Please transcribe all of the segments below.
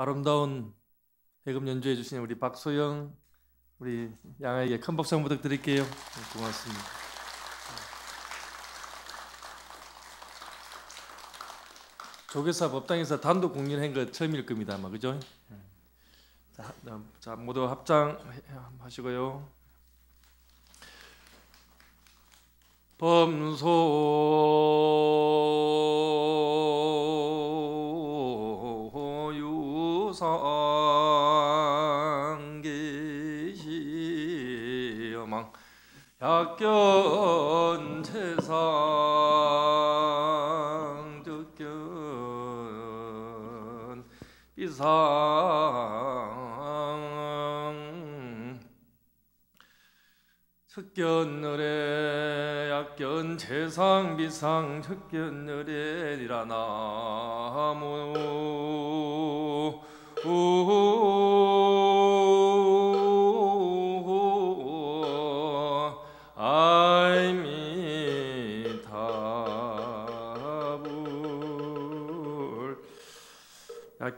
아름다운 해금 연주해 주신 우리 박소영 우리 양에게 큰 박수 한번 부탁드릴게요. 네, 고맙습니다. 조계사 법당에서 단독 공연한 거 처음일 겁니다, 아마 그죠? 자, 자 모두 합장하시고요. 범소 학견 재상 득견 비상 척견 노래 약견 재상 비상 척견 노래 니라나무 오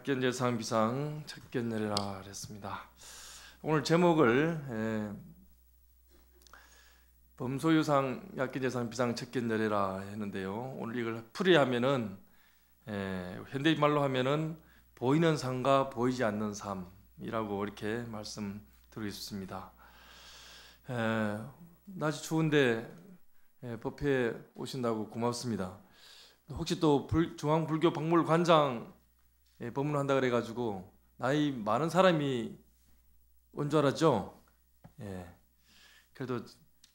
약견 예상 비상 착견 내리라 그랬습니다. 오늘 제목을 에, 예, 범소유상 약견 예상 비상 착견 내리라 했는데요. 오늘 이걸 풀이하면은 에, 예, 현대말로 하면은 보이는 삶과 보이지 않는 삶이라고 이렇게 말씀드리고 습니다 에, 예, 날씨 추운데 예, 법회에 오신다고 고맙습니다. 혹시 또 불, 중앙불교 박물관장 예, 법문한다 을 그래가지고 나이 많은 사람이 온 줄 알았죠. 예. 그래도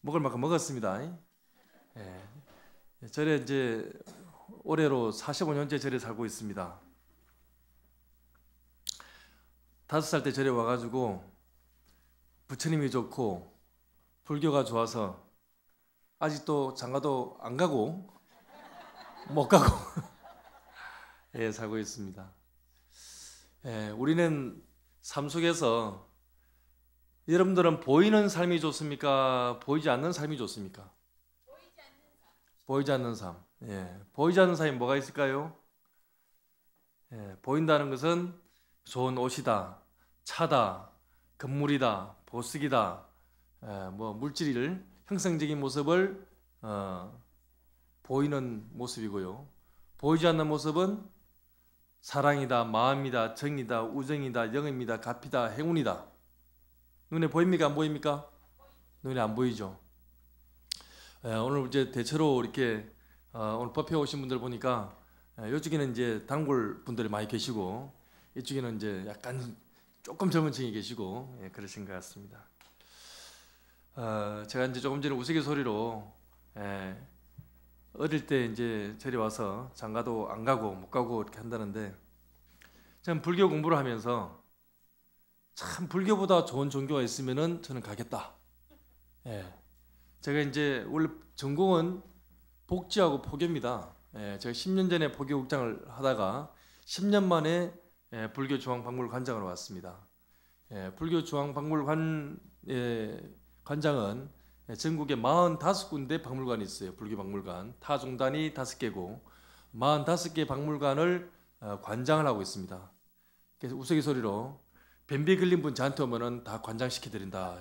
먹을 만큼 먹었습니다. 예. 절에 예, 이제 올해로 45년째 절에 살고 있습니다. 다섯 살 때 절에 와가지고 부처님이 좋고 불교가 좋아서 아직도 장가도 안 가고 못 가고 예 살고 있습니다. 예, 우리는 삶 속에서 여러분들은 보이는 삶이 좋습니까? 보이지 않는 삶이 좋습니까? 보이지 않는 삶. 보이지 않는 삶. 예, 보이지 않는 삶이 뭐가 있을까요? 예, 보인다는 것은 좋은 옷이다, 차다, 건물이다, 보석이다, 예, 뭐 물질을 형성적인 모습을 어, 보이는 모습이고요. 보이지 않는 모습은 사랑이다, 마음이다, 정이다, 우정이다, 영입니다, 값이다, 행운이다. 눈에 보입니까? 안 보입니까? 눈에 안 보이죠. 예, 오늘 이제 대체로 이렇게 어, 오늘 법회 오신 분들 보니까 이쪽에는 예, 이제 단골 분들이 많이 계시고 이쪽에는 이제 약간 조금 젊은 층이 계시고 예, 그러신 것 같습니다. 어, 제가 이제 조금 전에 우스갯소리로 예, 어릴 때 이제 저리 와서 장가도 안 가고 못 가고 이렇게 한다는데 참 불교 공부를 하면서 참 불교보다 좋은 종교가 있으면은 저는 가겠다. 예. 제가 이제 원래 전공은 복지하고 포교입니다. 예, 제가 10년 전에 포교국장을 하다가 10년 만에 예, 불교 중앙박물관장으로 왔습니다. 예, 불교 중앙박물관 예, 관장은 예, 전국에 45군데 박물관이 있어요. 불교 박물관. 타종단이 5개고 45개 박물관을 어, 관장을 하고 있습니다. 그래서 우스갯소리로 뱀비 걸린분 저한테 오면은 다 관장시켜 드린다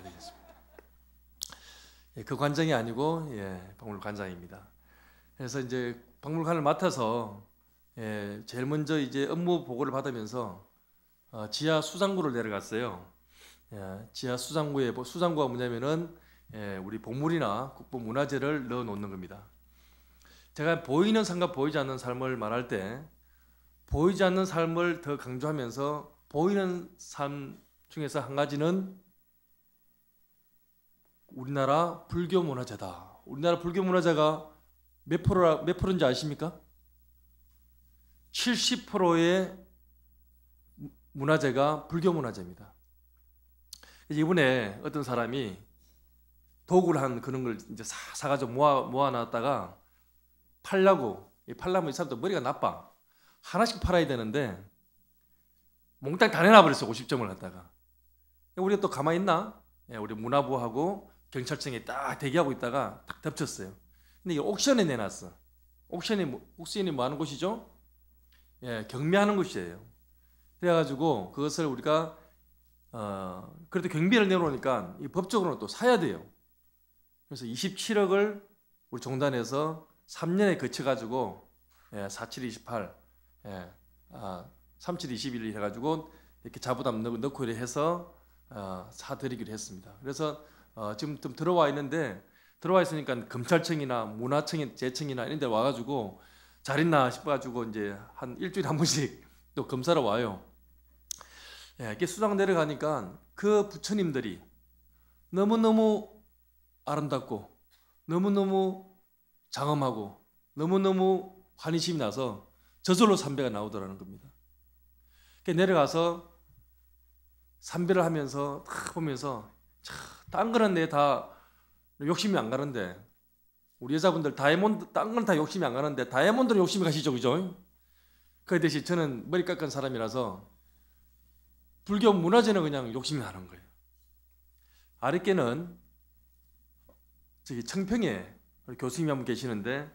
예, 그 관장이 아니고 예, 박물관장입니다. 그래서 이제 박물관을 맡아서 예, 제일 먼저 이제 업무 보고를 받으면서 어, 지하 수장구를 내려갔어요. 예, 지하 수장구에 수장구가 뭐냐면은 예, 우리 복물이나 국보 문화재를 넣어 놓는 겁니다. 제가 보이는 삶과 보이지 않는 삶을 말할 때 보이지 않는 삶을 더 강조하면서 보이는 삶 중에서 한 가지는 우리나라 불교 문화재다. 우리나라 불교 문화재가 몇 프로 몇 프로인지 아십니까? 70%의 문화재가 불교 문화재입니다. 이번에 어떤 사람이 도구를 한 그런 걸 이제 사, 사가지고 모아, 모아놨다가 팔라고. 팔라면 이 사람도 머리가 나빠. 하나씩 팔아야 되는데 몽땅 다 내놔버렸어. 50점을 갖다가. 우리가 또 가만히 있나? 예, 우리 문화부하고 경찰청에 딱 대기하고 있다가 딱 덮쳤어요. 근데 이 옥션에 내놨어. 옥션이, 뭐, 옥션이 뭐 하는 곳이죠? 예, 경매하는 곳이에요. 그래가지고 그것을 우리가 어, 그래도 경비를 내놓으니까 법적으로 는또 사야 돼요. 그래서 27억을 우리 종단에서 3년에 거쳐 가지고 예, 4728 예, 아, 3721해 가지고 이렇게 자부담 넣고, 넣고 해서 어, 사드리기로 했습니다. 그래서 어, 지금 좀 들어와 있는데 들어와 있으니까 검찰청이나 문화청 재청이나 이런 데 와가지고 잘 있나 싶어가지고 이제 한 일주일에 한 번씩 또 검사로 와요. 예, 이렇게 수장 내려가니까 그 부처님들이 너무너무 아름답고 너무너무 장엄하고 너무너무 환희심이 나서 저절로 삼배가 나오더라는 겁니다. 그러니까 내려가서 삼배를 하면서 딱 보면서 딴 거는 내다 욕심이 안 가는데 우리 여자분들 다이몬드 딴 거는 다 욕심이 안 가는데 다이몬드는 욕심이 가시죠 그죠? 그 대신 저는 머리 깎은 사람이라서 불교 문화재는 그냥 욕심이 나는 거예요. 아랫께는 저기 청평에 교수님이 한 분 계시는데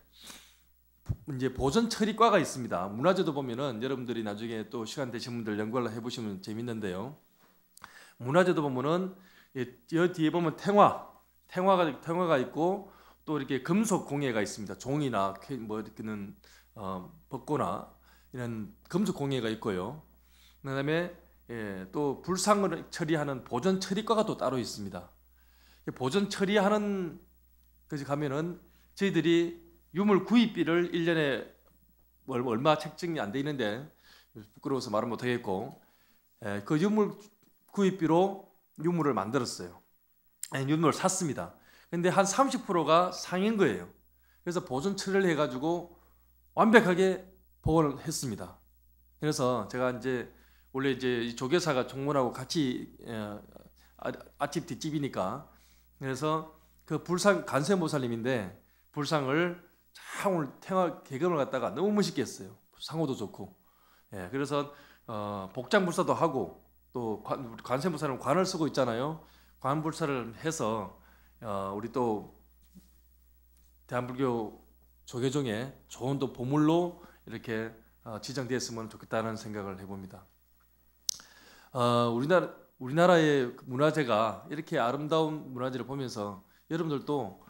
이제 보존 처리과가 있습니다. 문화재도 보면은 여러분들이 나중에 또 시간 되신 분들 연구를 해보시면 재밌는데요. 문화재도 보면은 여 뒤에 보면 탱화, 탱화가 탱화가 있고 또 이렇게 금속 공예가 있습니다. 종이나 뭐 이렇게는 어, 벗거나 이런 금속 공예가 있고요. 그다음에 예, 또 불상을 처리하는 보존 처리과가 또 따로 있습니다. 보존 처리하는 그래서 가면은 저희들이 유물 구입비를 1년에 얼마 책정이 안돼 있는데 부끄러워서 말은 못 하겠고 그 유물 구입비로 유물을 만들었어요. 유물을 샀습니다. 근데 한 30%가 상인 거예요. 그래서 보존 처리를 해가지고 완벽하게 보관을 했습니다. 그래서 제가 이제 원래 이제 조교사가 종문하고 같이 아, 앞집 뒷집이니까 그래서 그 불상 간세모살님인데 불상을 참 오늘 탱화 개그을 갖다가 너무 멋있게 했어요. 상호도 좋고. 예, 그래서 어, 복장 불사도 하고 또 관, 세무사는 관을 쓰고 있잖아요. 관 불사를 해서 어, 우리 또 대한불교 조계종의 좋은 또 보물로 이렇게 어, 지정되었으면 좋겠다는 생각을 해봅니다. 어, 우리나라 우리나라의 문화재가 이렇게 아름다운 문화재를 보면서 여러분들도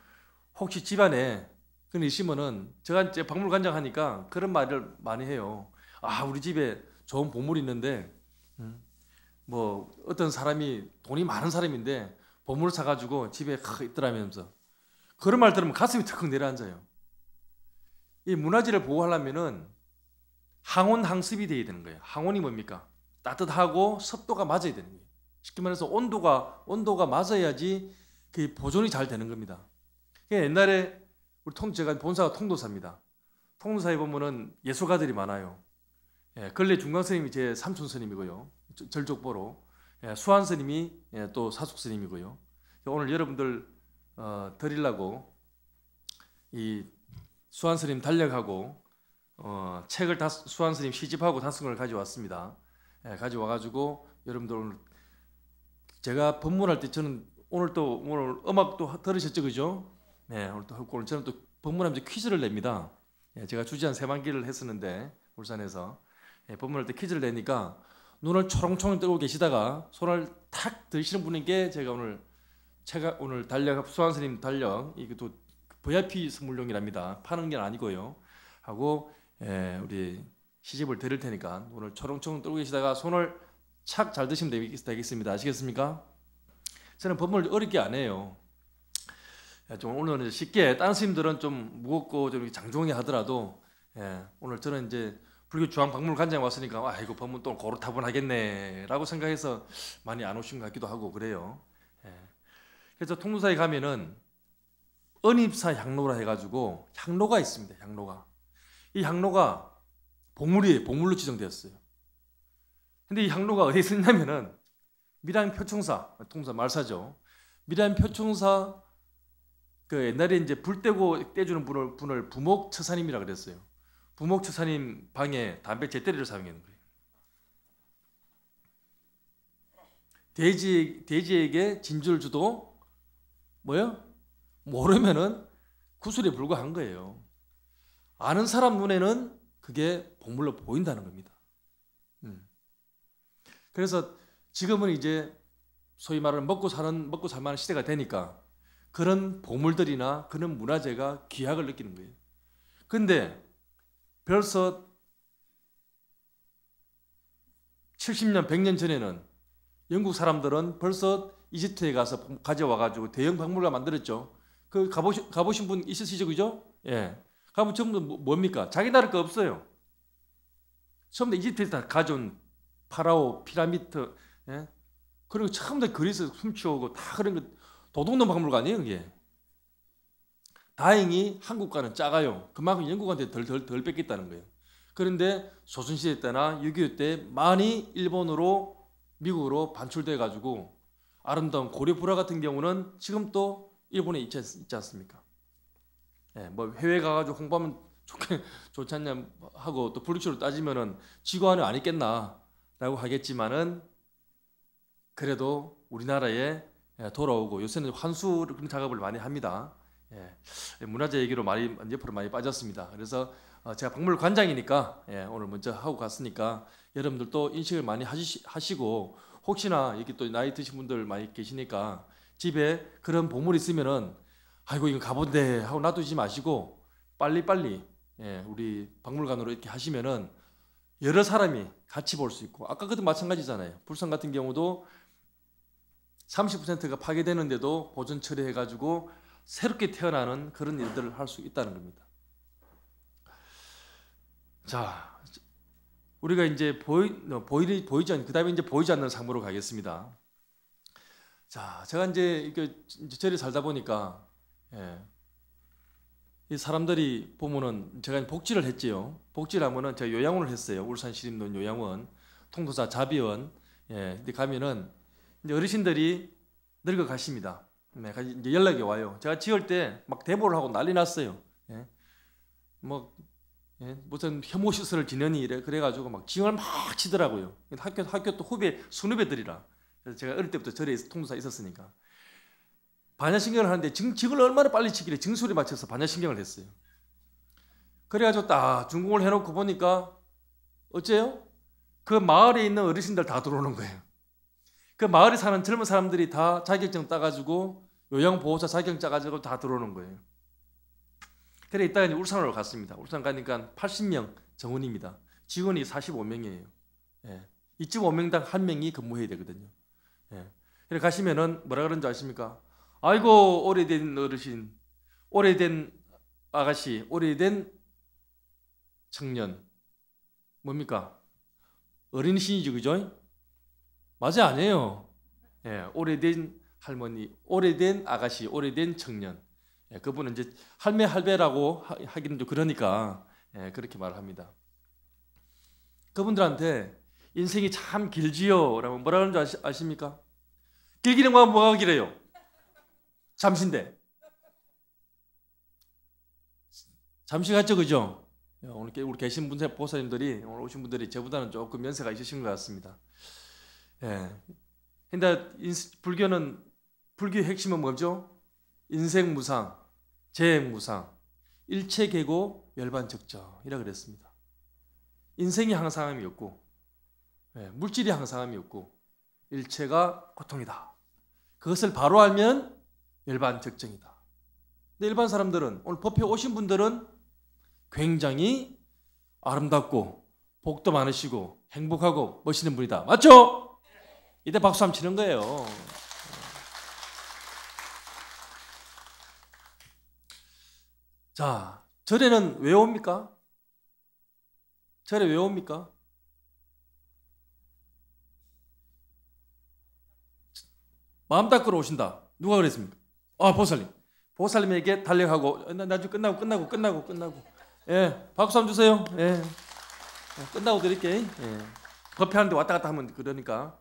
혹시 집안에 그런 있으면은 제가 이제 박물관장 하니까 그런 말을 많이 해요. 아 우리 집에 좋은 보물이 있는데 음, 뭐 어떤 사람이 돈이 많은 사람인데 보물을 사가지고 집에 있더라면서 그런 말 들으면 가슴이 턱 내려앉아요. 이 문화재를 보호하려면은 항온 항습이 돼야 되는 거예요. 항온이 뭡니까? 따뜻하고 습도가 맞아야 되는 거예요. 쉽게 말해서 온도가 온도가 맞아야지 그 보존이 잘 되는 겁니다. 그러니까 옛날에 우리 통 제가 본사가 통도사입니다. 통도사에 보면은 예술가들이 많아요. 예, 근래 중강 스님이 제 삼촌 스님이고요. 절족보로 예, 수한 스님이 예, 또 사숙 스님이고요. 오늘 여러분들 어, 드리려고 이 수한 스님 달력하고 어, 책을 다 수한 스님 시집하고 다섯 권 가져왔습니다. 예, 가져와가지고 여러분들 오늘 제가 법문할 때 저는 오늘 또 오늘 음악도 들으셨죠, 그죠? 네, 오늘 또 오늘 저는 또 법문하면서 퀴즈를 냅니다. 예, 제가 주지한 세만기를 했었는데 울산에서 예, 법문할 때 퀴즈를 내니까 눈을 초롱초롱 뜨고 계시다가 손을 탁 드시는 분에게 제가 오늘 제가 오늘 달력 수환 스님 달력 이것도 VIP 그 선물용이랍니다. 파는 게 아니고요. 하고 예, 우리 시집을 드릴 테니까 오늘 초롱초롱 뜨고 계시다가 손을 착 잘 드시면 되겠습니다. 아시겠습니까? 저는 법문을 어렵게 안 해요. 예, 좀 오늘은 쉽게 다른 스님들은 좀 무겁고 좀 장종이 하더라도 예, 오늘 저는 이제 불교 중앙박물관장 왔으니까 아 이거 법문 또 고로타분하겠네라고 생각해서 많이 안 오신 것 같기도 하고 그래요. 예. 그래서 통로사에 가면은 은입사 향로라 해가지고 향로가 있습니다. 향로가 이 향로가 보물이에요. 보물로 지정되었어요. 근데 이 향로가 어디 있었냐면은 미랑 표충사, 통사 말사죠. 미랑 표충사 그 옛날에 이제 불 떼고 떼주는 분을, 분을 부목처사님이라 그랬어요. 부목처사님 방에 담배 재때리를 사용했는 거예요. 돼지 돼지에게 진주를 주도 뭐요? 모르면은 구슬에 불과한 거예요. 아는 사람 눈에는 그게 보물로 보인다는 겁니다. 음. 그래서 지금은 이제 소위 말하는 먹고 사는 먹고 살만한 시대가 되니까 그런 보물들이나 그런 문화재가 귀약을 느끼는 거예요. 근데 벌써 70년, 100년 전에는 영국 사람들은 벌써 이집트에 가서 가져와 가지고 대형 박물관 만들었죠. 그 가보신 가보신 분 있으시죠, 그죠? 예. 가면 전부 뭐, 뭡니까? 자기 나라 거 없어요. 처음에 이집트에서 가져온 파라오 피라미드 예? 그리고 처음부터 그리스 훔쳐오고 다 그런 거 도둑놈 박물관이에요 그게. 다행히 한국과는 작아요. 그만큼 영국한테 덜덜덜 덜, 뺏겼다는 거예요. 그런데 조선시대 때나 6.25때 많이 일본으로 미국으로 반출돼 가지고 아름다운 고려불화 같은 경우는 지금 또 일본에 있지, 있지 않습니까? 예, 뭐 해외 가가지고 홍보하면 좋게 좋지 않냐 하고 또 불리치로 따지면은 지구 안에 안 있겠나라고 하겠지만은 그래도 우리나라에 예, 돌아오고 요새는 환수 그런 작업을 많이 합니다. 예, 문화재 얘기로 많이 옆으로 많이 빠졌습니다. 그래서 어, 제가 박물관장이니까 예, 오늘 먼저 하고 갔으니까 여러분들도 인식을 많이 하시, 고 혹시나 이렇게 또 나이 드신 분들 많이 계시니까 집에 그런 보물 있으면은 아이고 이거 가본데 하고 놔두지 마시고 빨리 빨리 예, 우리 박물관으로 이렇게 하시면은 여러 사람이 같이 볼 수 있고 아까 그도 마찬가지잖아요. 불상 같은 경우도 30%가 파괴되는데도 보존 처리해가지고 새롭게 태어나는 그런 일들을 할 수 있다는 겁니다. 자, 우리가 이제 보이, 어, 보이, 보이지 않, 그 다음에 이제 보이지 않는 상부로 가겠습니다. 자, 제가 이제 저리 살다 보니까, 예, 이 사람들이 보면은 제가 복지를 했지요. 복지를 하면은 제가 요양원을 했어요. 울산 시립논 요양원, 통도사 자비원, 예, 근데 가면은 이제 어르신들이 늙어 가십니다. 네, 이제 연락이 와요. 제가 지을 때 막 대보를 하고 난리 났어요. 예. 뭐 예, 무슨 혐오 시설을 지느니 이래 그래가지고 막 징을 막 치더라고요. 학교 학교 또 후배 수후배들이라 그래서 제가 어릴 때부터 절에 통사 있었으니까 반야신경을 하는데 증, 징을 얼마나 빨리 치길래 증수리 맞춰서 반야신경을 했어요. 그래가지고 딱 중공을 해놓고 보니까 어째요? 그 마을에 있는 어르신들 다 들어오는 거예요. 그 마을에 사는 젊은 사람들이 다 자격증 따가지고 요양 보호사 자격증 따가지고 다 들어오는 거예요. 그래 이따가 이제 울산으로 갔습니다. 울산 가니까 80명 정원입니다. 직원이 45명이에요. 예. 이쯤 5명당 한 명이 근무해야 되거든요. 예. 그래 가시면은 뭐라 그런지 아십니까? 아이고 오래된 어르신, 오래된 아가씨, 오래된 청년, 뭡니까? 어린이신이죠, 그죠? 맞아 아니에요. 예, 오래된 할머니, 오래된 아가씨, 오래된 청년. 예, 그분은 이제 할매 할배라고 하, 기는좀 그러니까 예, 그렇게 말합니다. 그분들한테 인생이 참 길지요라고 뭐라 는줄아십니까 길기는 뭐가 뭐가 길어요? 잠시인데. 잠시 갔죠, 그죠? 예, 오늘 우리 계신 분세 보사님들이 오늘 오신 분들이 저보다는 조금 연세가 있으신 것 같습니다. 예. 근데 불교는 불교의 핵심은 뭐죠? 인생 무상, 재행 무상, 일체 계고 열반 적정이라 그랬습니다. 인생이 항상함이 없고 예, 물질이 항상함이 없고 일체가 고통이다. 그것을 바로 알면 열반 적정이다. 근데 일반 사람들은 오늘 법회 오신 분들은 굉장히 아름답고 복도 많으시고 행복하고 멋있는 분이다. 맞죠? 이때 박수 한번 치는 거예요. 자, 절에는 왜 옵니까? 절에 왜 옵니까? 마음 닦으러 오신다. 누가 그랬습니까? 아, 보살님. 보살님에게 달력하고 나, 나중 끝나고 끝나고 끝나고 끝나고. 예, 박수 한번 주세요. 예. 어, 끝나고 드릴게. 예. 커피 하는데 왔다 갔다 하면 그러니까.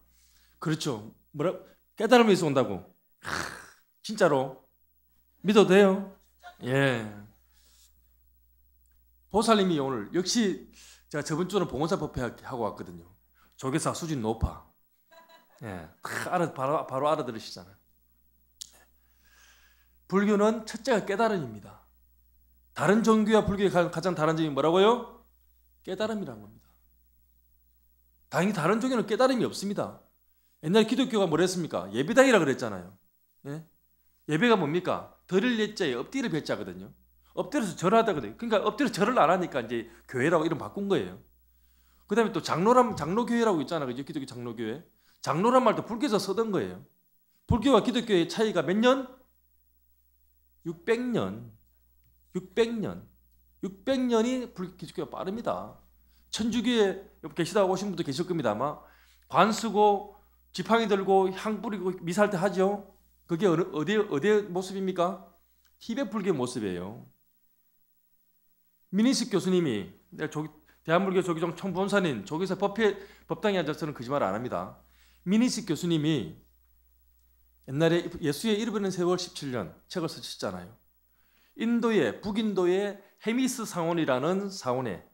그렇죠. 뭐라 깨달음에서 온다고. 하, 진짜로 믿어도 돼요. 예. 보살님이 오늘 역시 제가 저번 주는 봉원사 법회 하고 왔거든요. 조교사 수준 높아. 예, 알아, 바로, 바로 알아들으시잖아요. 불교는 첫째가 깨달음입니다. 다른 종교와 불교의 가장 다른 점이 뭐라고요? 깨달음이라는 겁니다. 당연히 다른 종교는 깨달음이 없습니다. 옛날 기독교가 뭐랬습니까? 예배당이라 그랬잖아요. 예? 예배가 뭡니까? 덜을 예자에 엎드려 배자거든요. 엎드려서 절하다거든요. 그러니까 엎드려 절을 안 하니까 이제 교회라고 이름 바꾼 거예요. 그다음에 또장로란 장로교회라고 있잖아요. 기독교 장로교회. 장로란 말도 불교에서 쓰던 거예요. 불교와 기독교의 차이가 몇 년? 600년. 600년. 600년이 불기독교가 빠릅니다. 천주교에 계시다고 하신 분도 계실 겁니다. 아마 관수고 지팡이 들고 향 뿌리고 미사일때 하죠. 그게 어느, 어디 어디의 모습입니까? 티베 불교 모습이에요. 민인식 교수님이 네, 조기, 대한불교 조기종 총본사인 조기사 법회 법당에 앉아서는 거짓말 그 안 합니다. 민인식 교수님이 옛날에 예수의 일본은 세월 17년 책을 쓰셨잖아요. 인도의 북인도의 헤미스 상원이라는 상원에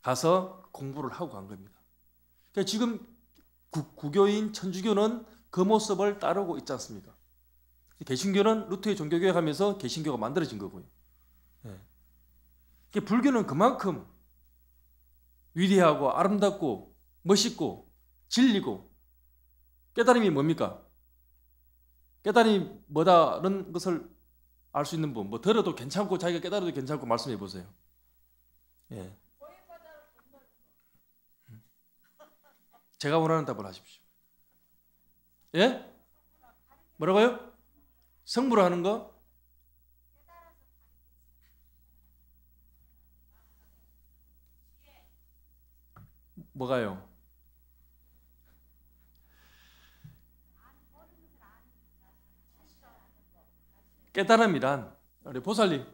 가서 공부를 하고 간 겁니다. 그러니까 지금 구, 교인 천주교는 그 모습을 따르고 있지 않습니까? 개신교는 루트의 종교개혁하면서 개신교가 만들어진 거고요. 예. 불교는 그만큼 위대하고 아름답고 멋있고 진리고 깨달음이 뭡니까? 깨달음이 뭐다는 것을 알 수 있는 분, 뭐 들어도 괜찮고 자기가 깨달아도 괜찮고 말씀해 보세요. 예. 제가 원하는 답을 하십시오. 예? 뭐라고요? 성부로 하는 거? 뭐가요? 깨달음이란 우리 보살님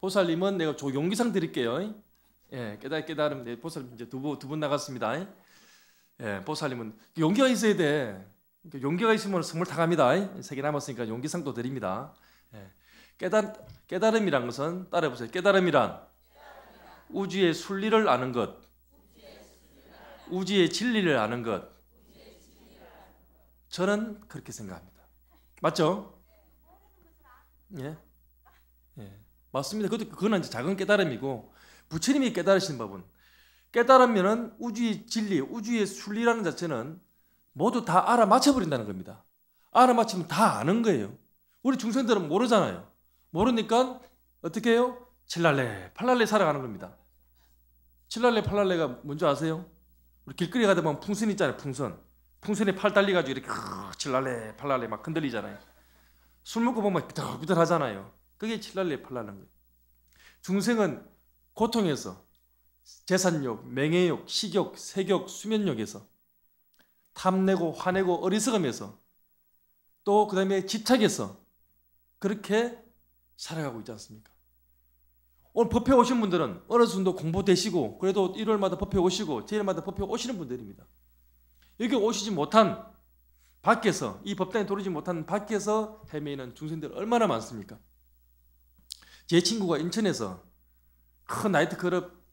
보살님은 내가 저 용기상 드릴게요. 예, 깨달 깨달음 네, 보살님 이제 두분두 분 나갔습니다. 예, 보살님은 용기가 있어야 돼. 그러니까 용기가 있으면 선물 다 갑니다. 세 개 남았으니까 용기상도 드립니다. 예. 깨달, 깨달음이란 것은 따라해보세요. 깨달음이란 우주의 순리를 아는 것, 우주의 진리를 아는 것. 저는 그렇게 생각합니다. 맞죠? 예. 예. 맞습니다. 그것도 그건 이제 작은 깨달음이고 부처님이 깨달으신 법은 깨달으면은 우주의 진리, 우주의 순리라는 자체는 모두 다 알아맞혀 버린다는 겁니다. 알아맞히면 다 아는 거예요. 우리 중생들은 모르잖아요. 모르니까 어떻게 해요? 칠랄레, 팔랄레 살아가는 겁니다. 칠랄레, 팔랄레가 뭔지 아세요? 우리 길거리 가다 보면 풍선 있잖아요, 풍선. 풍선에 팔 달려가지고 이렇게 칠랄레, 팔랄레 막 흔들리잖아요. 술 먹고 보면 비틀비틀 하잖아요. 그게 칠랄레, 팔랄레인 거예요. 중생은 고통에서 재산욕, 맹해욕, 식욕, 세욕, 수면욕에서 탐내고 화내고 어리석음에서 또 그 다음에 집착에서 그렇게 살아가고 있지 않습니까? 오늘 법회 오신 분들은 어느 정도 공부되시고 그래도 일요일마다 법회 오시고 제일마다 법회 오시는 분들입니다. 여기 오시지 못한 밖에서 이 법당에 들어지 못한 밖에서 헤매이는 중생들 얼마나 많습니까? 제 친구가 인천에서 큰 나이트클럽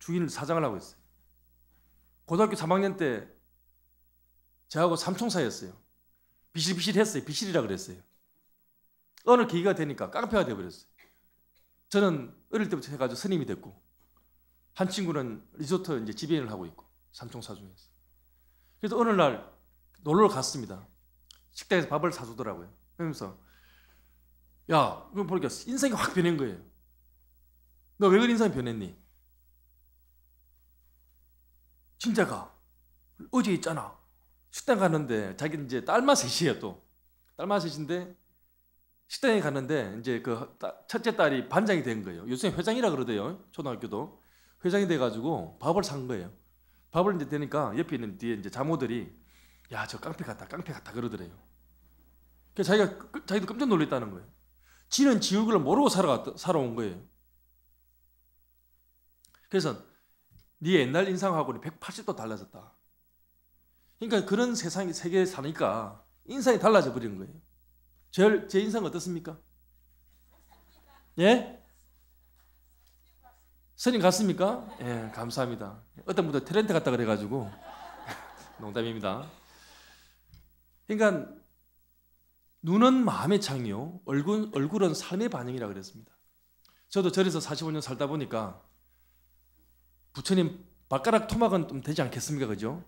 주인을 사장을 하고 있어요. 고등학교 3학년 때 저하고 삼촌 사이였어요. 비실비실했어요. 비실이라 그랬어요. 어느 계기가 되니까 깡패가 되버렸어요. 어 저는 어릴 때부터 해가지고 스님이 됐고 한 친구는 리조트 이제 지배인을 하고 있고 삼총사 중에서. 그래서 어느 날 놀러 갔습니다. 식당에서 밥을 사주더라고요. 그러면서 야, 이거 보니까 인생이 확 변한 거예요. 너 왜 그런 인생이 변했니? 진짜가 어제 있잖아. 식당 갔는데 자기 이제 딸마 셋이에요 또딸마 셋인데 식당에 갔는데 이제 그 첫째 딸이 반장이 된 거예요. 요새 회장이라 그러대요 초등학교도 회장이 돼가지고 밥을 산 거예요. 밥을 이제 되니까 옆에 있는 뒤에 이제 자모들이 야 저 깡패 같다 깡패 같다 그러더래요. 그 자기가 자기도 깜짝 놀랐다는 거예요. 지는 지 얼굴을 모르고 살아 살아온 거예요. 그래서 네 옛날 인상하고는 180도 달라졌다. 그러니까 그런 세상 세계에 사니까 인상이 달라져 버린 거예요. 제, 제 인상 어떻습니까? 예? 스님 같습니까? 예, 감사합니다. 어떤 분도 탤런트 같다 그래가지고 농담입니다. 그러니까 눈은 마음의 창이요, 얼굴 얼굴은 삶의 반영이라 그랬습니다. 저도 절에서 45년 살다 보니까 부처님 발가락 토막은 좀 되지 않겠습니까? 그죠?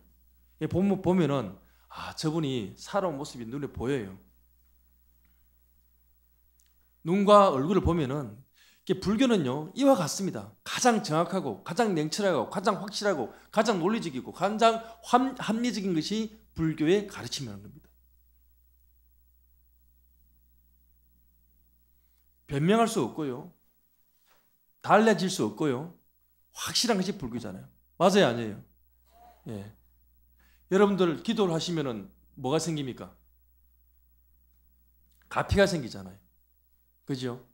예, 보면, 보면은, 아, 저분이 살아온 모습이 눈에 보여요. 눈과 얼굴을 보면은, 이게 불교는요, 이와 같습니다. 가장 정확하고, 가장 냉철하고, 가장 확실하고, 가장 논리적이고, 가장 합리적인 것이 불교의 가르침이라는 겁니다. 변명할 수 없고요. 달라질 수 없고요. 확실한 것이 불교잖아요. 맞아요, 아니에요? 예. 여러분들 기도를 하시면은 뭐가 생깁니까? 가피가 생기잖아요. 그죠?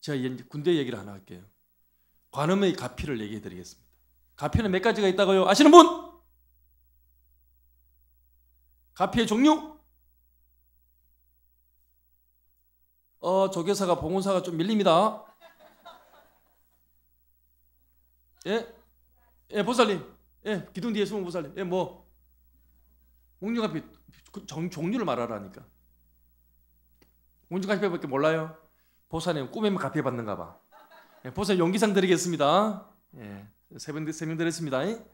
제가 군대 얘기를 하나 할게요. 관음의 가피를 얘기해 드리겠습니다. 가피는 몇 가지가 있다고요? 아시는 분? 가피의 종류? 어, 조교사가 봉원사가 좀 밀립니다. 예? 예, 보살님. 예, 기둥 뒤에 숨은 보살님. 예, 뭐 공중 앞에 그 정, 종류를 말하라니까. 공중 카피밖에 몰라요. 보살님 꿈에만 카피 뭐 받는가 봐. 예, 보살님 용기상 드리겠습니다. 예, 세명 세명 드렸습니다. 예?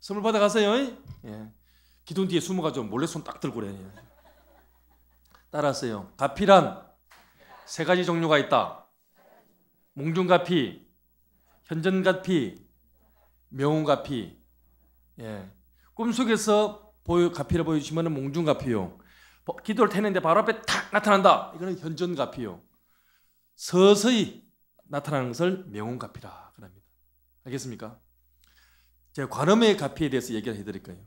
선물 받아 가세요. 예. 기둥 뒤에 숨어가지고 몰래 손 딱 들고 그래. 따라하세요. 가피란 세 가지 종류가 있다. 몽중가피, 현전가피, 명운가 피. 예. 꿈속에서 보여, 가피를 보여주시면 몽중가 피요. 기도를 했는데 바로 앞에 탁 나타난다. 이거는 현전가 피요. 서서히 나타나는 것을 명운가 피라 그럽니다. 알겠습니까? 제가 관음의 가피에 대해서 얘기를 해드릴 거예요.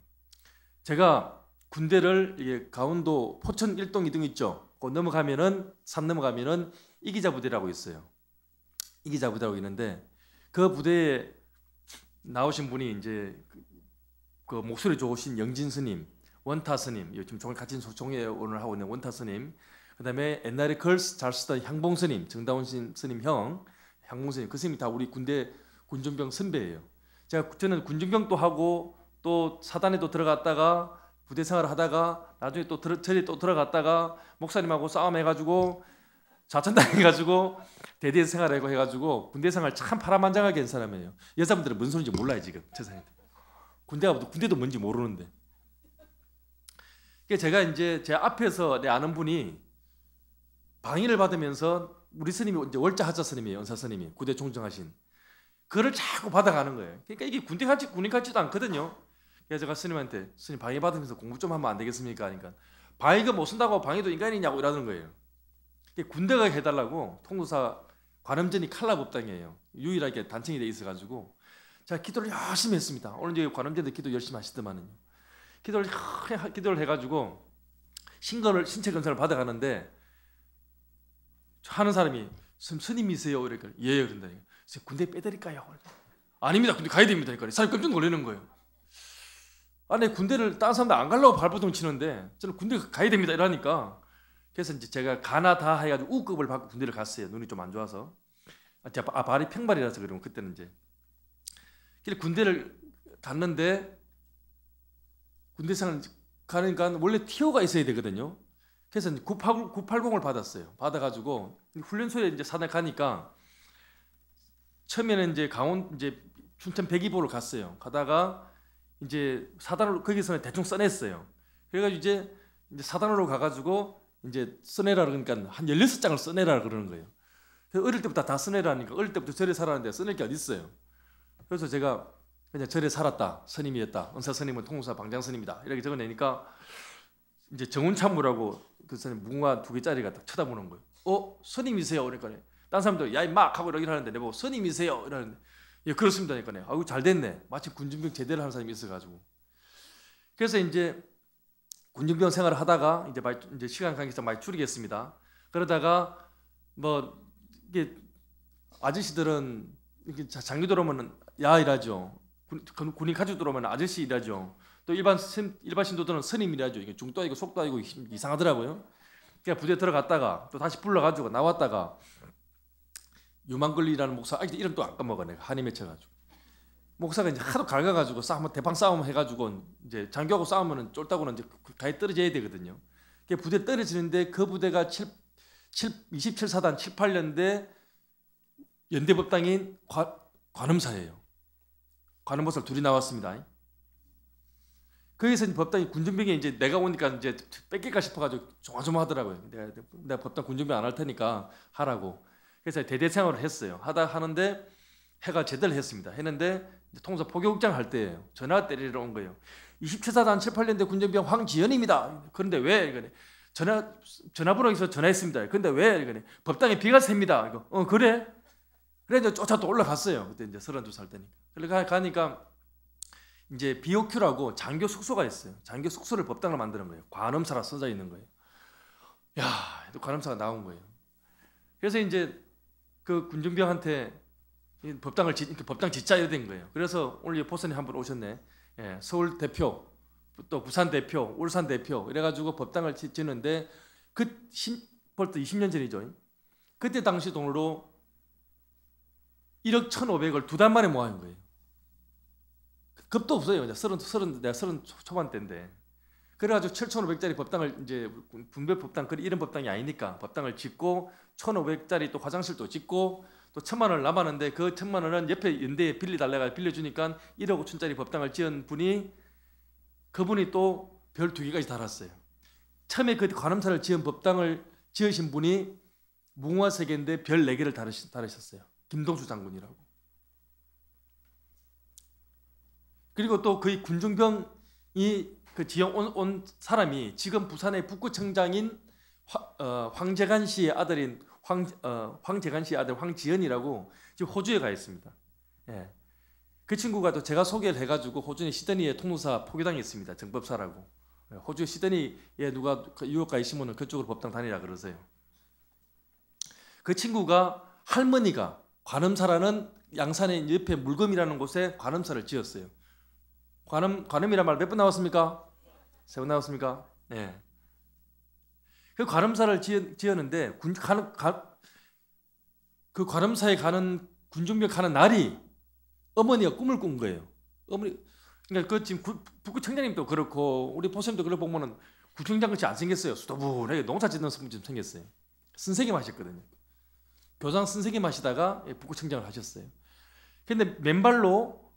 제가 군대를 이게 강원도 포천 1동 2동 있죠. 그 넘어가면은 산 넘어가면은 이기자 부대라고 있어요. 이기자 부대라고 있는데 그 부대에 나오신 분이 이제 그, 그 목소리 좋으신 영진 스님, 원타 스님, 요즘 종일 같이 소총회 오늘 하고 있는 원타 스님, 그다음에 옛날에 걸스 잘 쓰던 향봉 스님, 정다운 스님 형, 향봉 스님 그 스님이 다 우리 군대 군중병 선배예요. 제가 그 저는 군중병도 하고 또 사단에 도 들어갔다가 부대 생활을 하다가 나중에 또 들, 저리 또 들어갔다가 목사님하고 싸움해가지고 좌천당해가지고 대대 생활하고 해가지고 군대 생활 참 파란만장하게 한 사람이에요. 여자분들은 뭔 소리인지 몰라요 지금 세상에. 군대가 뭐 군대도 뭔지 모르는데. 그 제가 이제 제 앞에서 내 아는 분이 방인을 받으면서 우리 스님이 이제 월자 하자 스님이에요 연사 스님이 구대 총정하신 그를 자꾸 받아가는 거예요. 그러니까 이게 군대 같이 군인 같지도 않거든요. 그래서 제가 스님한테 스님 방해 받으면서 공부 좀 하면 안 되겠습니까? 하니까 방해금 못 쓴다고 방해도 인간이냐고 이러는 거예요. 군대 가 해달라고 통도사 관음전이 칼라법당이에요. 유일하게 단층이 돼 있어가지고 제가 기도를 열심히 했습니다. 오늘 이제 관음전도 기도 열심히 하시더만은요. 기도를 기도를 해가지고 신건을 신체 검사를 받아가는데 하는 사람이 스님이세요? 이러니까 예, 예. 그런다니까 군대 빼드릴까요? 그러니까. 아닙니다. 군대 가야 됩니다. 그러니까 사람 깜짝 놀리는 거예요. 아니 네, 군대를 다른 사람들 안 가려고 발버둥 치는데 저는 군대 가야 됩니다. 이러니까 그래서 이제 제가 가나 다 해가지고 우급을 받고 군대를 갔어요. 눈이 좀 안 좋아서. 아, 아, 발이 평발이라서 그러면 그때는 이제. 그래 군대를 갔는데 군대 생활 가니까 원래 티오가 있어야 되거든요. 그래서 980, 980을 받았어요. 받아가지고 훈련소에 이제 산에 가니까 처음에는 이제 강원 이제 춘천 백이보를 갔어요. 가다가 이제 사단으로 거기서는 대충 써냈어요. 그래가지고 이제, 이제 사단으로 가가지고 이제 써내라 그러니까 한 16장을 써내라 그러는 거예요. 그래서 어릴 때부터 다 써내라니까 어릴 때부터 절에 살았는데 써낼 게 어디 있어요. 그래서 제가 그냥 절에 살았다. 스님이었다. 은사 스님은 통사 방장 스님이다. 이렇게 적어내니까 이제 정운참무라고 그 스님 무궁화 두 개짜리가 딱 쳐다보는 거예요. 어? 스님이세요? 그러니까 딴사람도야 임마 하고 이러긴 하는데 내보고 뭐 스님이세요? 이러는데 예그렇습니다니까네 아이고 잘 됐네. 마치 군중병 제대를 하는 사람이 있어가지고. 그래서 이제 군중병 생활을 하다가 이제, 말, 이제 시간 관계상 많이 줄이겠습니다. 그러다가 뭐 이게 아저씨들은 이게 장교 들어오면 야이라죠 군, 군인 가족 들어오면 아저씨 이라죠또 일반 신, 일반 신도들은 스님이라죠. 이게 중도 아니고 속도 아니고 이상하더라고요. 그냥 부대 들어갔다가 또 다시 불러가지고 나왔다가 유만글리라는 목사 아 이름도 안까먹어내네 한이 맺혀가지고 목사가 이제 하도 갈가가지고 싸움, 대방 싸움 해가지고 이제 장교하고 싸우면은 쫄다고는 이제 그 가에 떨어져야 되거든요. 그 부대 떨어지는데 그 부대가 7, 27사단 7, 8년대 연대법당인 관, 음사예요 관음보살 둘이 나왔습니다. 거기서 법당이 군중병이 이제 내가 오니까 이제 뺏길까 싶어가지고 조마조마하더라고요. 내가, 내가 법당 군중병 안 할 테니까 하라고. 그래서 대대생활을 했어요. 하다 하는데 해가 제대로 했습니다. 했는데 통사 포교국장 할 때예요. 전화 때리러 온 거예요. 27사단 78년대 군정병 황지연입니다. 그런데 왜? 그래. 전화 전화번호에서 전화했습니다. 근데 왜? 그래. 법당에 비가 셉니다. 이거. 어 그래? 그래 이제 쫓아 또 올라갔어요. 그때 이제 32살 때니까. 그래 가니까 이제 비옥큐라고 장교 숙소가 있어요. 장교 숙소를 법당으로 만드는 거예요. 관음사가 써져 있는 거예요. 야, 또 관음사가 나온 거예요. 그래서 이제 그 군중병한테 법당을 짓, 법당 짓자 이래 된 거예요. 그래서 오늘 포선이 한번 오셨네. 예, 서울 대표, 또 부산 대표, 울산 대표 이래가지고 법당을 짓는데 그 10, 벌써 20년 전이죠. 그때 당시 돈으로 1억 1,500을 두 달 만에 모아온 거예요. 급도 없어요. 이제 30, 30, 내가 30 초반대인데. 그래가지고 7,500짜리 법당을 이제 분별 법당 그런 이런 법당이 아니니까 법당을 짓고 1,500짜리 또 화장실도 짓고 또 천만 원을 남았는데 그 천만 원은 옆에 연대에 빌려달라가 빌려주니까 1억 5천짜리 법당을 지은 분이 그분이 또 별 두 개까지 달았어요. 처음에 그 관음산을 지은 법당을 지으신 분이 무궁화 세계인데 별 네 개를 달으셨어요. 김동수 장군이라고. 그리고 또 그 군중병이 그 지역 온, 온 사람이 지금 부산의 북구청장인 화, 어, 황재관 씨의 아들인 황, 어, 황재관 씨 아들 황지연이라고 지금 호주에 가 있습니다. 예. 그 친구가 또 제가 소개를 해가지고 호주의 시드니에 통로사 포교당했습니다. 정법사라고. 예, 호주 시드니에 누가 그 유혹가 있으면 그쪽으로 법당 다니라 그러세요. 그 친구가 할머니가 관음사라는 양산의 옆에 물검이라는 곳에 관음사를 지었어요. 관음 관음이란 말몇 번 나왔습니까? 세 번 나왔습니까? 네. 그 관음사를 지었, 는데 군, 가, 가, 그 관음사에 가는 군중병 가는 날이 어머니가 꿈을 꾼 거예요. 어머니 그러니까 그 지금 북구청장님도 그렇고 우리 보선도 그걸 보면은 구청장 같이 안 생겼어요. 수도분하게 농사 짓는 분처 생겼어요. 선생님 하셨거든요. 교장 선생님 하시다가 예, 북구청장을 하셨어요. 근데 맨발로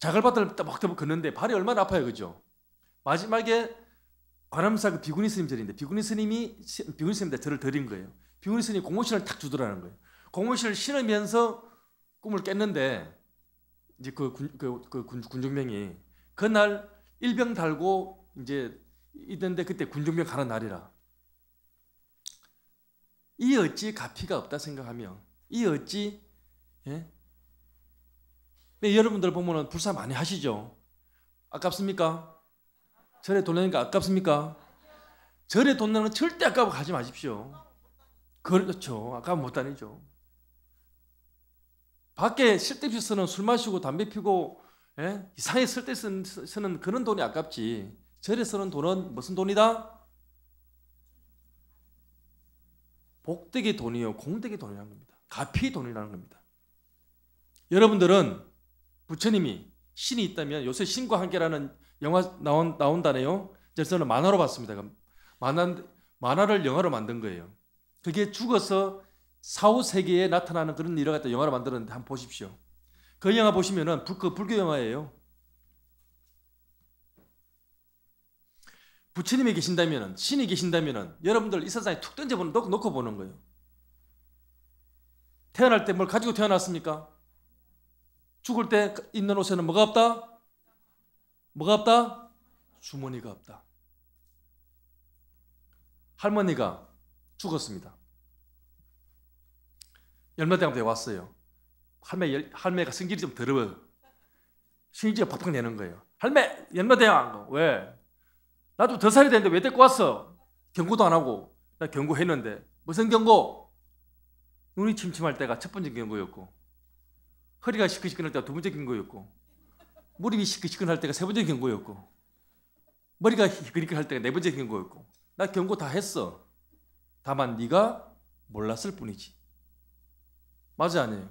자갈밭을 막 걷는데 발이 얼마나 아파요, 그죠? 마지막에 바람사그 비구니 스님 절인데 비구니 스님이 비구니 스님한테 저를 드린 거예요. 비구니 스님이 공모실을탁 주더라는 거예요. 공모실을 신으면서 꿈을 깼는데 이제 그, 군, 그, 그 군, 군명이 그날 일병 달고 이제 있는데 그때 군종병 가는 날이라 이 어찌 가피가 없다 생각하며 이 어찌 예? 여러분들 보면 불사 많이 하시죠 아깝습니까? 절에 돈 내는 거 아깝습니까? 절에 돈 내는 거 절대 아까워 가지 마십시오. 그렇죠. 아까워 못 다니죠. 밖에 쓸데없이 쓰는 술 마시고 담배 피고 예? 이상하 쓸데 쓰는 그런 돈이 아깝지. 절에 쓰는 돈은 무슨 돈이다? 복덕의 돈이요 공덕의 돈이라는 겁니다. 가피 돈이라는 겁니다. 여러분들은 부처님이 신이 있다면 요새 신과 함께라는 영화 나온 나온다네요. 그래 저는 만화로 봤습니다. 만화 만화를 영화로 만든 거예요. 그게 죽어서 사후 세계에 나타나는 그런 일을 갖다 영화로 만들었는데 한번 보십시오. 그 영화 보시면은 불, 그 불교 영화예요. 부처님이 계신다면은 신이 계신다면은 여러분들 이 세상에 툭 던져보는 놓고, 놓고 보는 거예요. 태어날 때 뭘 가지고 태어났습니까? 죽을 때 입는 옷에는 뭐가 없다? 뭐가 없다? 주머니가 없다. 할머니가 죽었습니다. 열매대감 왔어요. 할매, 할매가 성질이 좀 더러워요. 성질이 팍팍 내는 거예요. 할매, 열매대왕, 왜? 나도 더 살이 되는데 왜 데리고 왔어? 경고도 안 하고. 나 경고했는데. 무슨 경고? 눈이 침침할 때가 첫 번째 경고였고, 허리가 시큰시큰할 때가 두 번째 경고였고, 무릎이 시끈시끈할 때가 세 번째 경고였고 머리가 희그리그할 때가 네 번째 경고였고 나 경고 다 했어. 다만 네가 몰랐을 뿐이지. 맞아 아니에요?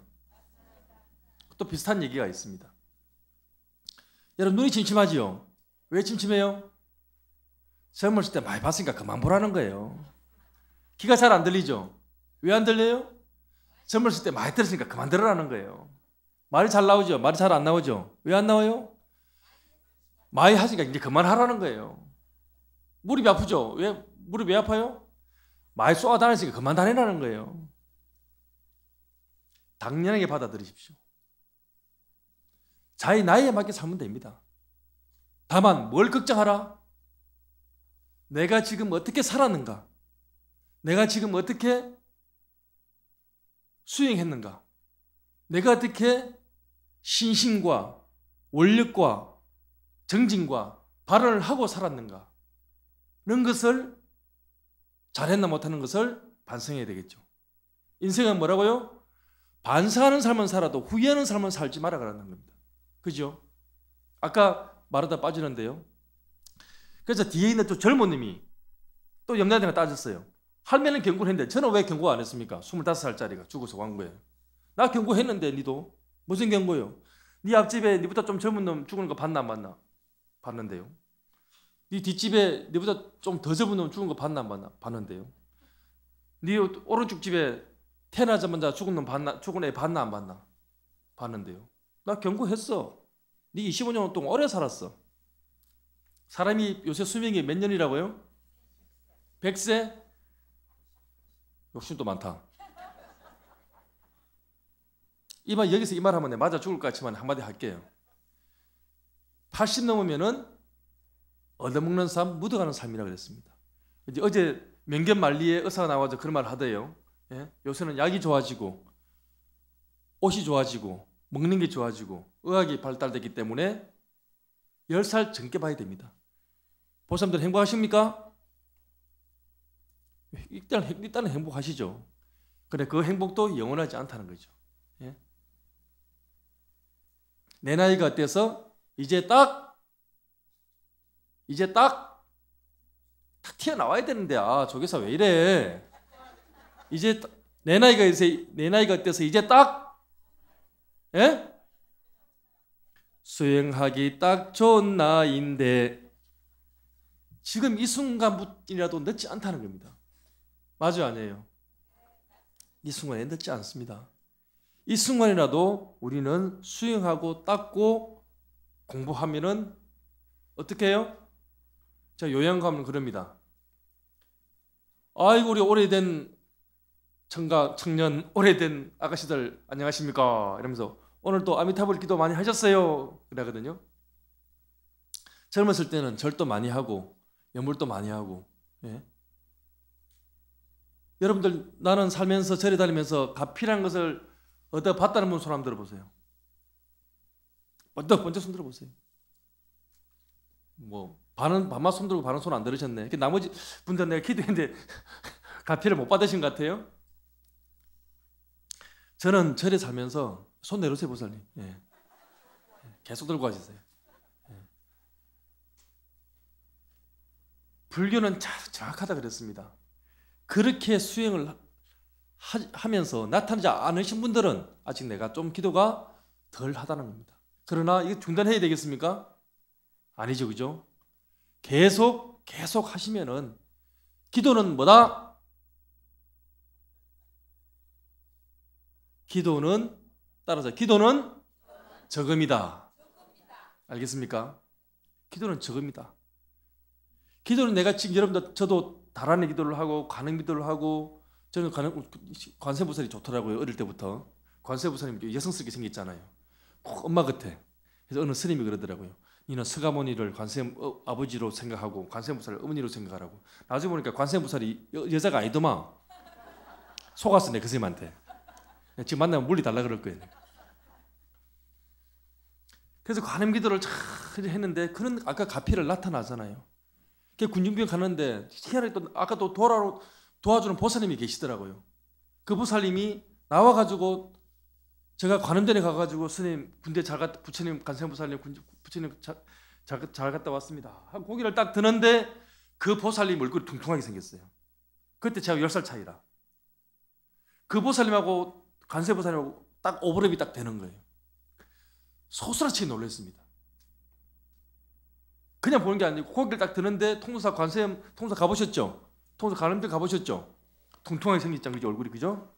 또 비슷한 얘기가 있습니다. 여러분 눈이 침침하지요? 왜 침침해요? 젊었을 때 많이 봤으니까 그만 보라는 거예요. 귀가 잘 안 들리죠? 왜 안 들려요? 젊었을 때 많이 들었으니까 그만 들으라는 거예요. 말이 잘 나오죠? 말이 잘 안 나오죠? 왜 안 나와요? 많이 하니까 이제 그만하라는 거예요. 무릎이 아프죠? 왜, 무릎이 왜 아파요? 많이 쏘아다녔으니까 그만 다니라는 거예요. 당연하게 받아들이십시오. 자기 나이에 맞게 살면 됩니다. 다만 뭘 걱정하라? 내가 지금 어떻게 살았는가? 내가 지금 어떻게 수행했는가? 내가 어떻게 신신과 원력과 정진과 발언을 하고 살았는가? 는 것을 잘했나 못하는 것을 반성해야 되겠죠. 인생은 뭐라고요? 반성하는 삶은 살아도 후회하는 삶은 살지 말아가라는 겁니다. 그죠? 아까 말하다 빠지는데요. 그래서 뒤에 있는 또 젊은님이 또 염라대랑 따졌어요. 할매는 경고를 했는데 저는 왜 경고 안 했습니까? 25살짜리가 죽어서 왕고에. 나 경고했는데 니도 무슨 경고요? 네 앞집에 네보다 좀 젊은 놈 죽은 거 봤나 안 봤나? 봤는데요. 네 뒷집에 네보다 좀 더 젊은 놈 죽은 거 봤나 안 봤나? 봤는데요. 네 오른쪽 집에 태어나자마자 죽은 놈 봤나? 죽은 애 봤나 안 봤나? 봤는데요. 나 경고했어. 네 25년 동안 오래 살았어. 사람이 요새 수명이 몇 년이라고요? 100세? 욕심도 많다. 이말 여기서 이 말 하면 맞아 죽을 것 같지만 한마디 할게요. 80 넘으면은 얻어먹는 삶, 묻어가는 삶이라고 그랬습니다. 이제 어제 명견 말리에 의사가 나와서 그런 말을 하대요. 예? 요새는 약이 좋아지고 옷이 좋아지고 먹는 게 좋아지고 의학이 발달되기 때문에 10살 젊게 봐야 됩니다. 보쌈들 행복하십니까? 일단, 일단은 행복하시죠. 그런데 그 행복도 영원하지 않다는 거죠. 내 나이가 어때서 이제 딱 이제 딱, 딱 튀어나와야 되는데 아 조교사 왜 이래 이제 내 나이가 이제 내 나이가 어서 이제 딱 예? 수행하기 딱 좋은 나인데 지금 이 순간이라도 늦지 않다는 겁니다. 맞아 아니에요? 이 순간에 늦지 않습니다. 이 순간이라도 우리는 수행하고 닦고 공부하면은 어떻게 해요? 자, 요양 가면 그럽니다. 아이고, 우리 오래된 청가, 청년, 오래된 아가씨들 안녕하십니까? 이러면서 오늘 또 아미타불 기도 많이 하셨어요. 그러거든요. 젊었을 때는 절도 많이 하고 연물도 많이 하고 예? 여러분들 나는 살면서 절에 다니면서 가피란 것을 어디다 봤다는 분 손 한번 들어보세요. 먼저 먼저 손 들어보세요. 뭐 반은 반만 손 들고 반은 손 안 들으셨네. 나머지 분들 내가 기도했는데 가피를 못 받으신 것 같아요. 저는 절에 살면서 손내려세 보살님. 예. 예. 계속 들고 가셨어요. 예. 불교는 정확하다 그랬습니다. 그렇게 수행을 하, 면서 나타나지 않으신 분들은 아직 내가 좀 기도가 덜 하다는 겁니다. 그러나 이거 중단해야 되겠습니까? 아니죠, 그죠? 계속 계속 하시면은 기도는 뭐다? 기도는 따라서 기도는 적음이다 알겠습니까? 기도는 적음이다 기도는 내가 지금 여러분들 저도 다란의 기도를 하고 가는 기도를 하고 저는 관세부살이 좋더라고요 어릴 때부터 관세부살님 여성스럽게 생겼잖아요 꼭 엄마 같아 그래서 어느 스님이 그러더라고요 니는 스가모니를 관세 어, 아버지로 생각하고 관세부살을 어머니로 생각하라고 나중에 보니까 관세부살이 여, 자가 아니더만 속았어 내그 스님한테 지금 만나면 물리 달라 그럴 거예요 그래서 관음 기도를 잘 했는데 그런 아까 가피를 나타나잖아요. 그 군중병 가는데 희한하게 또 아까 또 돌아로 도와주는 보살님이 계시더라고요. 그 보살님이 나와 가지고 제가 관음전에 가가지고 스님 군대 잘 갔다 부처님 간생 보살님 부처님 잘, 잘, 잘 갔다 왔습니다. 한 고기를 딱 드는데 그 보살님 얼굴이 퉁퉁하게 생겼어요. 그때 제가 10살 차이라. 그 보살님하고 간세 보살님하고 딱 오버랩이 딱 되는 거예요. 소스라치 놀랐습니다. 그냥 보는 게 아니고 고기를 딱 드는데 통사 관세음 통사 가보셨죠? 통서 가늠들 가보셨죠? 통통하게 생겼잖아요. 그죠? 얼굴이 그죠?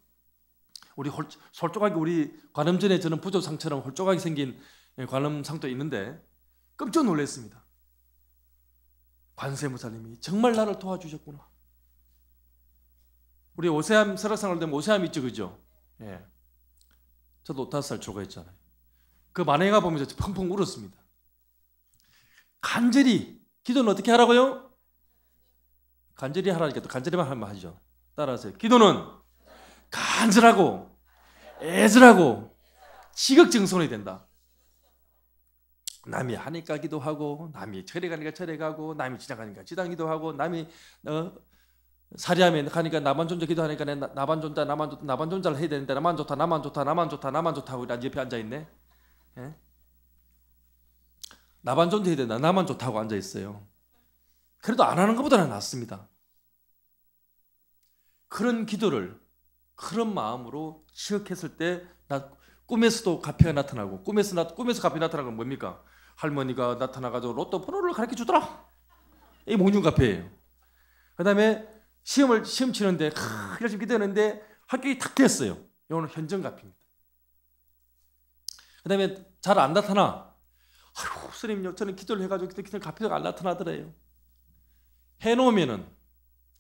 우리 홀, 솔직하게 우리 관음전에 저는 부조상처럼 홀쭉하게 생긴 예, 관음상도 있는데 깜짝 놀랐습니다. 관세무사님이 정말 나를 도와주셨구나. 우리 오세암 설악상을 되면 오세암 있죠, 그죠? 예. 저도 다섯 살 초과했잖아요. 그 만행가 보면서 펑펑 울었습니다. 간절히 기도는 어떻게 하라고요? 간절히 하라니까 간절히만 하면 하죠. 따라하세요. 기도는 간절하고 애절하고 지극정성이 된다. 남이 하니까 기도하고 남이 철에 가니까 철에 가고 남이 지나가니까 지당 기도하고 남이 어, 사리하면 가니까 나만 존재 기도하니까 내 나만 존재 나만 좋다 나만 존재를 해야 되는데 나만 좋다 나만 좋다 나만 좋다 나만 좋다 우리 옆에 앉아 있네. 예? 나만 존재해야 된다. 나만 좋다고 앉아 있어요. 그래도 안 하는 것보다는 낫습니다. 그런 기도를 그런 마음으로 시작했을 때 꿈에서도 가피가 나타나고 꿈에서 나 꿈에서 가피 나타나는 건 뭡니까? 할머니가 나타나가지고 로또 번호를 가르쳐 주더라. 이 몽중 가피예요. 그다음에 시험을 시험 치는데 크 열심히 기대는데 합격이 탁 됐어요. 이거는 현정 가피입니다. 그다음에 잘 안 나타나. 아이고 스님요 저는 기도를 해가지고 기도 기도 가피가 안 나타나더래요. 해놓으면은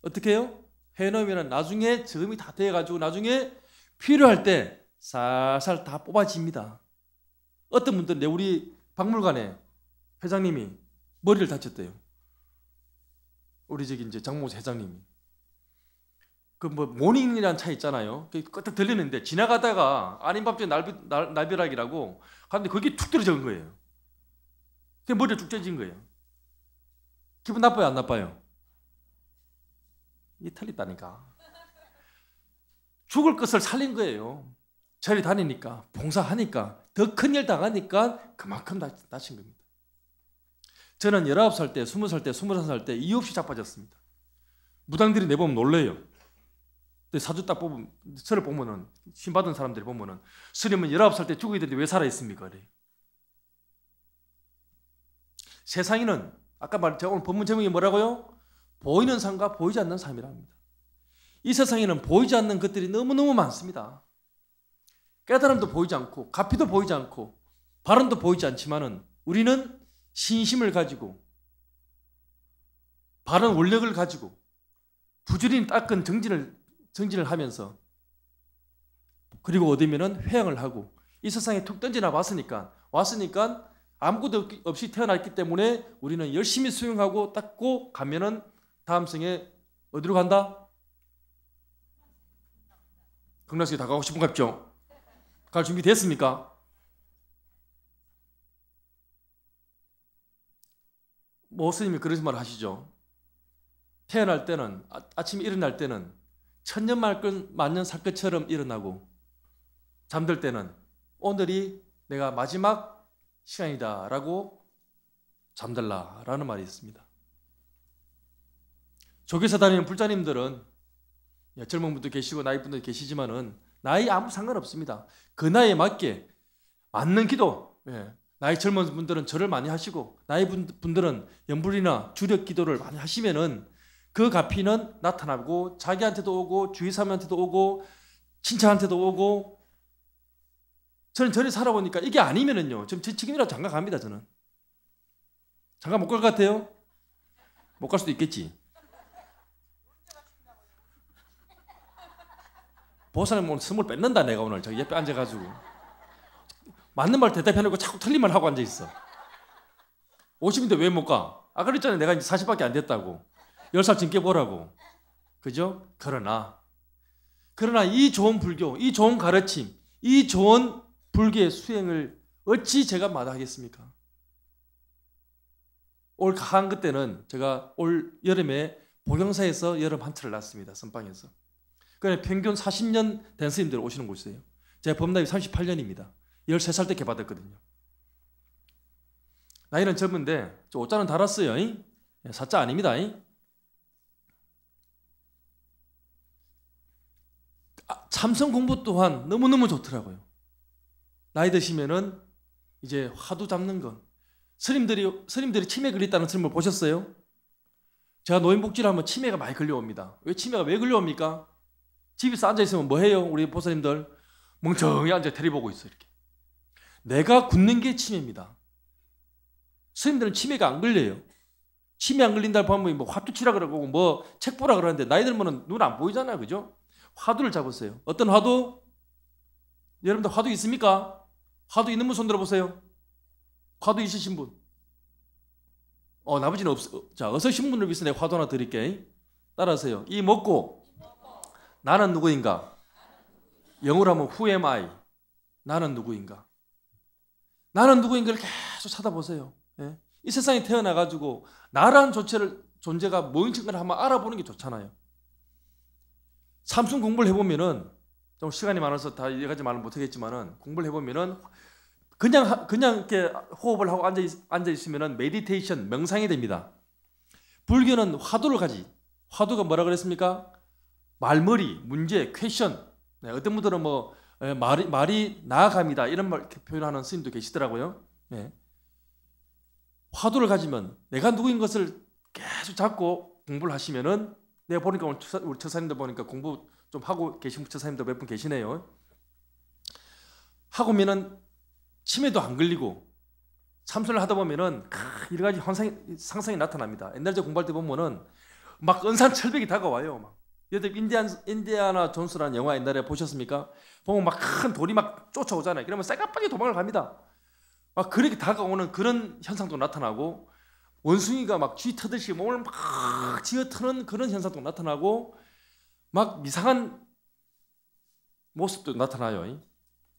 어떻게 해요? 해놓으면은 나중에 저음이 다 돼가지고 나중에 필요할 때 살살 다 뽑아집니다. 어떤 분들 내 우리 박물관에 회장님이 머리를 다쳤대요. 우리 저기 이제 장모 회장님이 그 뭐 모닝이라는 차 있잖아요. 그딱 들리는데 지나가다가 아님밥집 날비, 날, 벼락이라고 하는데 거기 툭 떨어진 거예요. 그 머리를 쭉젖진 거예요. 기분 나빠요, 안 나빠요? 이 틀렸다니까. 죽을 것을 살린 거예요. 절에 다니니까, 봉사하니까, 더 큰 일 당하니까 그만큼 다, 친 겁니다. 저는 19살 때, 20살 때, 21살 때 이유 없이 자빠졌습니다. 무당들이 내보면 놀래요. 근데 사주 딱 보면, 저를 보면은, 신받은 사람들이 보면은, 스님은 19살 때 죽어야 되는데 왜 살아있습니까? 그래. 세상에는, 아까 말, 제가 오늘 본문 제목이 뭐라고요? 보이는 삶과 보이지 않는 삶이랍니다. 이 세상에는 보이지 않는 것들이 너무너무 많습니다. 깨달음도 보이지 않고 가피도 보이지 않고 발언도 보이지 않지만은 우리는 신심을 가지고 발언 원력을 가지고 부지런히 닦은 정진을 정진을 하면서 그리고 어디면 회양을 하고 이 세상에 툭 던지나 왔으니까 왔으니까 아무것도 없이 태어났기 때문에 우리는 열심히 수용하고 닦고 가면은 다음 생에 어디로 간다? 극락세계 다가고 싶은 갑죠. 갈 준비 됐습니까? 뭐 스님이 그런 말을 하시죠. 태어날 때는 아, 침에 일어날 때는 천년 말건 만년 살 것처럼 일어나고 잠들 때는 오늘이 내가 마지막 시간이다라고 잠들라라는 말이 있습니다. 조교사 다니는 불자님들은 예, 젊은 분도 계시고 나이 분도 계시지만은 나이 아무 상관없습니다. 그 나이에 맞게 맞는 기도. 예. 나이 젊은 분들은 절을 많이 하시고 나이 분들은 연불이나 주력 기도를 많이 하시면은 그 가피는 나타나고 자기한테도 오고 주위 사람한테도 오고 친척한테도 오고 저는 전에 살아보니까 이게 아니면은요 지금 제 지금이라도 장가 갑니다 저는 장가 못 갈 것 같아요 못 갈 수도 있겠지 보살님 오늘 스물 뺏는다 내가 오늘 저 옆에 앉아가지고 맞는 말 대답해놓고 자꾸 틀린 말 하고 앉아 있어. 50인데 왜 못 가? 아 그랬잖아요 내가 이제 40밖에 안 됐다고. 10살 젊게 보라고. 그죠? 그러나 그러나 이 좋은 불교, 이 좋은 가르침, 이 좋은 불교의 수행을 어찌 제가 마다하겠습니까? 올 가을 그때는 제가 올 여름에 보경사에서 여름 한철을 났습니다. 선방에서. 그래 그러니까 평균 40년 된 스님들 오시는 곳이에요. 제가 법나이 38년입니다. 13살 때 개받았거든요. 나이는 젊은데 저 옷자는 달았어요. 이? 예, 사자 아닙니다. 이? 아, 참선 공부 또한 너무너무 좋더라고요. 나이 드시면은 이제 화두 잡는 건 스님들이 스님들이 치매 걸렸다는 스님을 보셨어요? 제가 노인복지를 하면 치매가 많이 걸려옵니다. 왜 치매가 왜 걸려옵니까? 집에서 앉아있으면 뭐해요? 우리 보사님들 멍청이 앉아 테리 보고 있어 이렇게 내가 굳는 게 치매입니다 선생님들은 치매가 안 걸려요 치매 안걸린다보면뭐 화투 치라 그러고 뭐 책 보라 그러는데 나이 들면 눈 안 보이잖아요 그죠? 화두를 잡으세요 어떤 화두? 여러분들 화두 있습니까? 화두 있는 분 손 들어보세요 화두 있으신 분 어, 나머지는 없어. 자, 어서 신분을 위해서 내 화도 하나 드릴게. 따라하세요. 이 먹고 나는 누구인가? 영어로 하면 who am I? 나는 누구인가? 나는 누구인가를 계속 찾아보세요. 예? 이 세상에 태어나가지고 나란 존재를, 존재가 뭔지를 한번 알아보는 게 좋잖아요. 삼순 공부를 해보면은 좀 시간이 많아서 다여기하지 말을 못하겠지만은 공부를 해보면은 그냥 그냥 이렇게 호흡을 하고 앉아 앉아 있으면은 메디테이션 명상이 됩니다. 불교는 화두를 가지. 화두가 뭐라 그랬습니까? 말머리, 문제, 퀘션. 네, 어떤 분들은 뭐 에, 예, 말이 말이 나아갑니다 이런 말 표현하는 스님도 계시더라고요. 네. 화두를 가지면 내가 누구인 것을 계속 잡고 공부를 하시면은 내가 보니까 오늘 처사, 우리 처사님도 보니까 공부 좀 하고 계신 처사님도 몇 분 계시네요. 하고 면은 치매도 안 걸리고 참선을 하다 보면은 크, 여러 가지 환상 상상이 나타납니다. 옛날 에 공부할 때 보면은 막 은산 철벽이 다가와요. 막 여들 인디안 인디아나 존스라는 영화 옛날에 보셨습니까? 보면 막 큰 돌이 막 쫓아오잖아요. 그러면 쌀가빠게 도망을 갑니다. 막 그렇게 다가오는 그런 현상도 나타나고 원숭이가 막 쥐터듯이 몸을 막 지어트는 그런 현상도 나타나고 막 이상한 모습도 나타나요.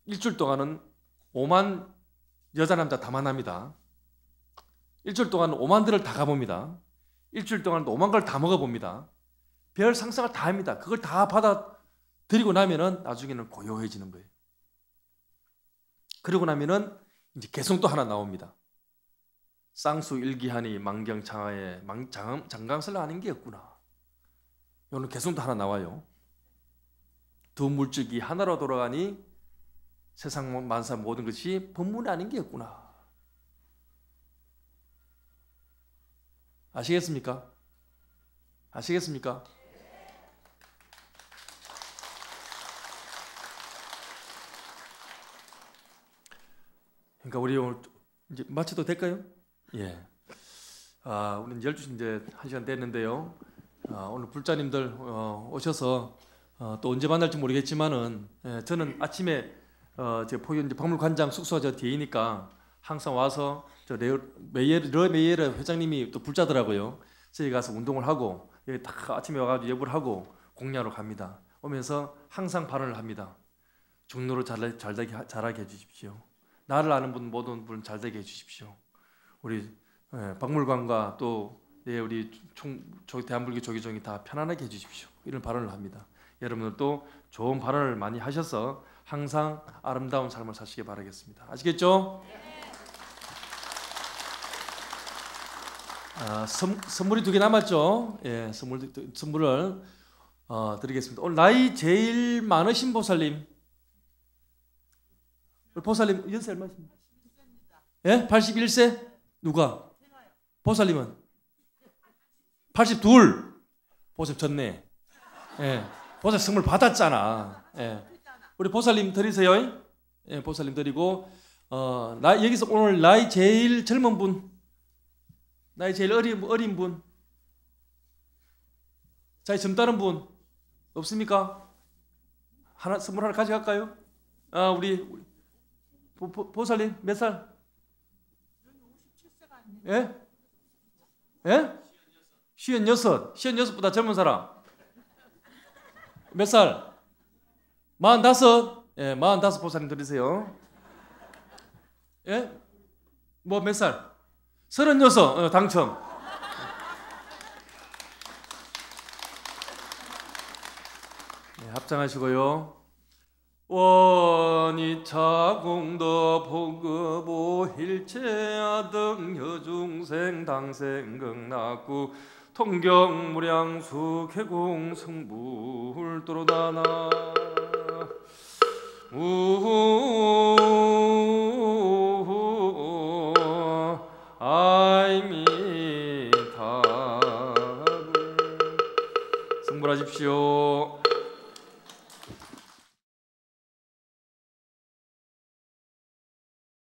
일주일 동안은 5만 여자 남자 다 만납니다. 일주일 동안 5만 들을 다 가봅니다. 일주일 동안 5만 걸 다 먹어봅니다. 별 상상을 다 합니다. 그걸 다 받아들이고 나면은 나중에는 고요해지는 거예요. 그리고 나면은 이제 개성 또 하나 나옵니다. 쌍수 일기하니 망경창하에 망장 장강설라 하는 게 없구나. 이거는 개성또 하나 나와요. 두물질기 하나로 돌아가니 세상 만사 모든 것이 법문이 아닌 게 없구나. 아시겠습니까? 아시겠습니까? 그러니까 우리 오늘 이제 마쳐도 될까요? 예. 아, 우리는 12시 이제 1시간 됐는데요. 아, 오늘 불자님들 어, 오셔서 어, 또 언제 만날지 모르겠지만은 예, 저는 아침에 어, 제 포교 이제 박물관장 숙소가 저 뒤이니까 항상 와서 저 레, 메이엘, 러 메이엘 회장님이 또 불자더라고요. 저희 가서 운동을 하고 여기 딱 아침에 와가지고 예불 하고 공략로 갑니다. 오면서 항상 발언을 합니다. 종로를 잘, 잘, 잘하게 해주십시오. 나를 아는 분 모든 분잘 되게 해주십시오. 우리 예, 박물관과 또 예, 우리 총, 저 대한불교 조계종이 다 편안하게 해주십시오. 이런 발언을 합니다. 여러분들도 좋은 발언을 많이 하셔서 항상 아름다운 삶을 사시길 바라겠습니다. 아시겠죠? 아, 선, 선물이 두 개 남았죠? 예, 선물, 선물을 어, 드리겠습니다. 오늘 나이 제일 많으신 보살님 보살님 연세 얼마십니까? 예? 81세? 누가? 보살님은? 82. 보살 졌네. 예. 보살 선물 받았잖아. 예. 우리 보살님 드리세요. 예, 보살님 드리고 어, 나, 여기서 오늘 나이 제일 젊은 분. 나이 제일 어린 어린 분. 자이 젊다는 분 없습니까? 하나 선물 하나 가져갈까요? 아, 우리, 우리 보, 보 살님몇 살? 예? 예? 시연 여섯. 시연 여섯보다 젊은 사람. 몇 살? 마흔 예, 마흔 보살님 들으세요. 예? 뭐 몇 살? 서른 어, 당첨. 예, 네, 합장하시고요. 원이 차공도 보급보 일체야 등 여중생 당생 극락구 통경무량수 쾌공 승불도로다나 우후 아이미타불 승불하십시오.